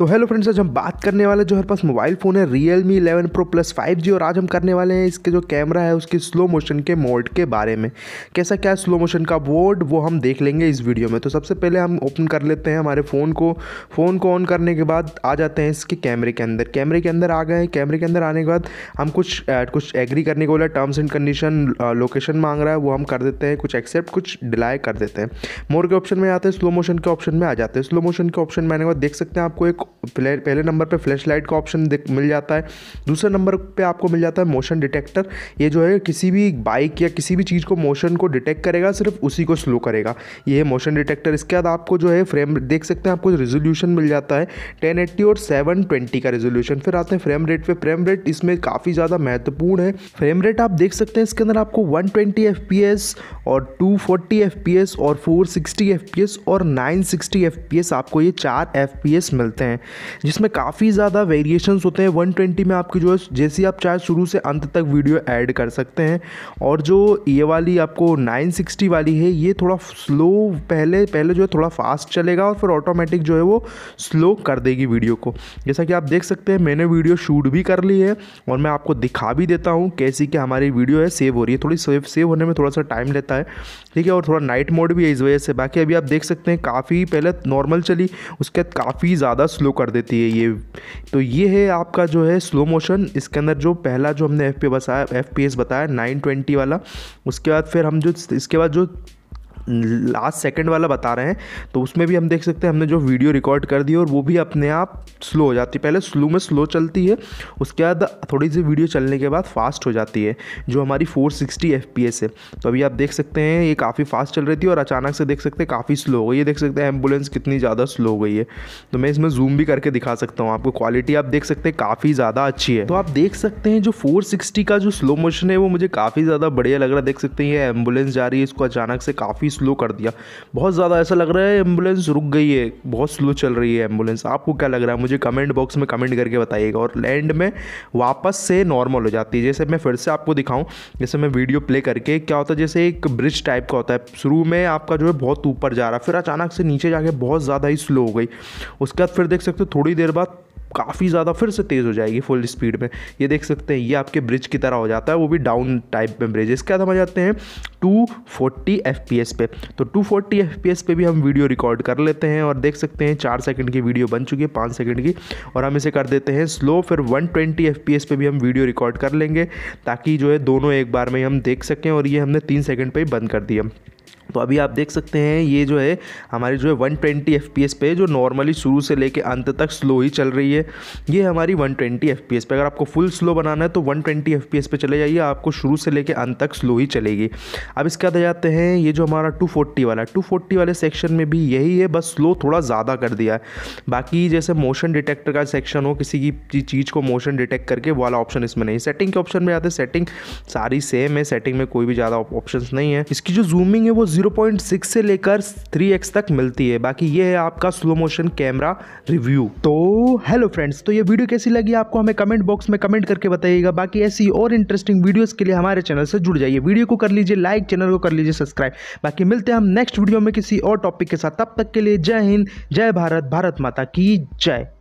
तो hello friends आज हम बात करने वाले जो हमारे पास मोबाइल फ़ोन है Realme eleven pro plus five G और आज हम करने वाले हैं इसके जो कैमरा है उसकी स्लो मोशन के मोड के बारे में कैसा क्या स्लो मोशन का मोड वो हम देख लेंगे इस वीडियो में तो सबसे पहले हम ओपन कर लेते हैं हमारे फ़ोन को फ़ोन को ऑन करने के बाद आ जाते हैं इसके कैमरे के अंदर कैमरे के अंदर आ गए कैमरे के अंदर आने के बाद हम कुछ कुछ एग्री करने को बोला टर्म्स एंड कंडीशन लोकेशन मांग रहा है वो हम कर देते हैं कुछ एक्सेप्ट कुछ डिलाई कर देते हैं मोर के ऑप्शन में आते हैं स्लो मोशन के ऑप्शन में आ जाते हैं स्लो मोशन के ऑप्शन में आने के बाद देख सकते हैं आपको एक पहले नंबर पे फ्लैश लाइट का ऑप्शन मिल जाता है दूसरे नंबर पे आपको मिल जाता है मोशन डिटेक्टर ये जो है किसी भी बाइक या किसी भी चीज़ को मोशन को डिटेक्ट करेगा सिर्फ उसी को स्लो करेगा ये है मोशन डिटेक्टर इसके बाद आपको जो है फ्रेम देख सकते हैं आपको रेजोल्यूशन मिल जाता है टेन और सेवन का रेजोल्यूशन फिर आते हैं फ्रेम रेट पर फ्रेम रेट इसमें काफ़ी ज़्यादा महत्वपूर्ण है फ्रेम रेट आप देख सकते हैं इसके अंदर आपको वन ट्वेंटी और टू फोर्टी और फोर सिक्सटी और नाइन सिक्सटी आपको ये चार एफ मिलते हैं जिसमें काफ़ी ज़्यादा वेरिएशंस होते हैं 120 में आपकी जो है जैसी आप चाहे शुरू से अंत तक वीडियो ऐड कर सकते हैं और जो ये वाली आपको 960 वाली है ये थोड़ा स्लो पहले पहले जो है थोड़ा फास्ट चलेगा और फिर ऑटोमेटिक जो है वो स्लो कर देगी वीडियो को जैसा कि आप देख सकते हैं मैंने वीडियो शूट भी कर ली है और मैं आपको दिखा भी देता हूँ कैसी कि हमारी वीडियो है सेव हो रही है थोड़ी सेव सेव होने में थोड़ा सा टाइम लेता है ठीक है और थोड़ा नाइट मोड भी है इस वजह से बाकी अभी आप देख सकते हैं काफ़ी पहले नॉर्मल चली उसके बाद काफ़ी ज़्यादा स्लो स्लो कर देती है ये तो ये है आपका जो है स्लो मोशन इसके अंदर जो पहला जो हमने एफ पी बताया एफ पी एस बताया नाइन ट्वेंटी वाला उसके बाद फिर हम जो इसके बाद जो लास्ट सेकंड वाला बता रहे हैं तो उसमें भी हम देख सकते हैं हमने जो वीडियो रिकॉर्ड कर दी और वो भी अपने आप स्लो हो जाती है पहले स्लो में स्लो चलती है उसके बाद थोड़ी सी वीडियो चलने के बाद फास्ट हो जाती है जो हमारी 460 सिक्सटी है तो अभी आप देख सकते हैं ये काफ़ी फास्ट चल रही थी और अचानक से देख सकते हैं काफ़ी स्लो हो गई है देख सकते हैं एम्बुलेंस कितनी ज़्यादा स्लो हो गई है तो मैं इसमें जूम भी करके दिखा सकता हूँ आपको क्वालिटी आप देख सकते हैं काफ़ी ज़्यादा अच्छी है तो आप देख सकते हैं जो फोर का जो स्लो मोशन है वो मुझे काफ़ी ज़्यादा बढ़िया लग रहा है देख सकते हैं ये एम्बुलेंस जा रही है इसको अचानक से काफ़ी भी स्लो कर दिया बहुत ज़्यादा ऐसा लग रहा है एम्बुलेंस रुक गई है बहुत स्लो चल रही है एम्बुलेंस आपको क्या लग रहा है मुझे कमेंट बॉक्स में कमेंट करके बताइएगा और लैंड में वापस से नॉर्मल हो जाती है जैसे मैं फिर से आपको दिखाऊँ जैसे मैं वीडियो प्ले करके क्या होता है जैसे एक ब्रिज टाइप का होता है शुरू में आपका जो है बहुत ऊपर जा रहा है फिर अचानक से नीचे जाके बहुत ज़्यादा ही स्लो हो गई उसके बाद फिर देख सकते हो थोड़ी देर बाद काफ़ी ज़्यादा फिर से तेज़ हो जाएगी फुल स्पीड में ये देख सकते हैं ये आपके ब्रिज की तरह हो जाता है वो भी डाउन टाइप में ब्रिज इसके बाद हम आ जाते हैं 240 फोर्टी पे तो 240 फोर्टी पे भी हम वीडियो रिकॉर्ड कर लेते हैं और देख सकते हैं चार सेकंड की वीडियो बन चुकी है पाँच सेकंड की और हम इसे कर देते हैं स्लो फिर वन ट्वेंटी पे भी हम वीडियो रिकॉर्ड कर लेंगे ताकि जो है दोनों एक बार में हम देख सकें और ये हमने तीन सेकेंड पर ही बंद कर दिया तो अभी आप देख सकते हैं ये जो है हमारी जो है 120 एस पे जो नॉर्मली शुरू से लेके अंत तक स्लो ही चल रही है ये हमारी 120 एस पे अगर आपको फुल स्लो बनाना है तो 120 एस पे चले जाइए आपको शुरू से लेके अंत तक स्लो ही चलेगी अब इसके बाद जाते हैं ये जो हमारा 240 वाला 240 वाले सेक्शन में भी यही है बस स्लो थोड़ा ज़्यादा कर दिया है बाकी जैसे मोशन डिटेक्टर का सेक्शन हो किसी की चीज़ को मोशन डिटेक्ट करके वाला ऑप्शन इसमें नहीं सेटिंग के ऑप्शन में आते सेटिंग सारी सेम है सेटिंग में कोई भी ज़्यादा ऑप्शन नहीं है इसकी जो जूमिंग है वो 0.6 से लेकर 3x तक मिलती है बाकी ये है आपका स्लो मोशन कैमरा रिव्यू तो हेलो फ्रेंड्स तो ये वीडियो कैसी लगी आपको हमें कमेंट बॉक्स में कमेंट करके बताइएगा बाकी ऐसी और इंटरेस्टिंग वीडियोस के लिए हमारे चैनल से जुड़ जाइए वीडियो को कर लीजिए लाइक चैनल को कर लीजिए सब्सक्राइब बाकी मिलते हैं हम नेक्स्ट वीडियो में किसी और टॉपिक के साथ तब तक के लिए जय हिंद जय भारत भारत माता की जय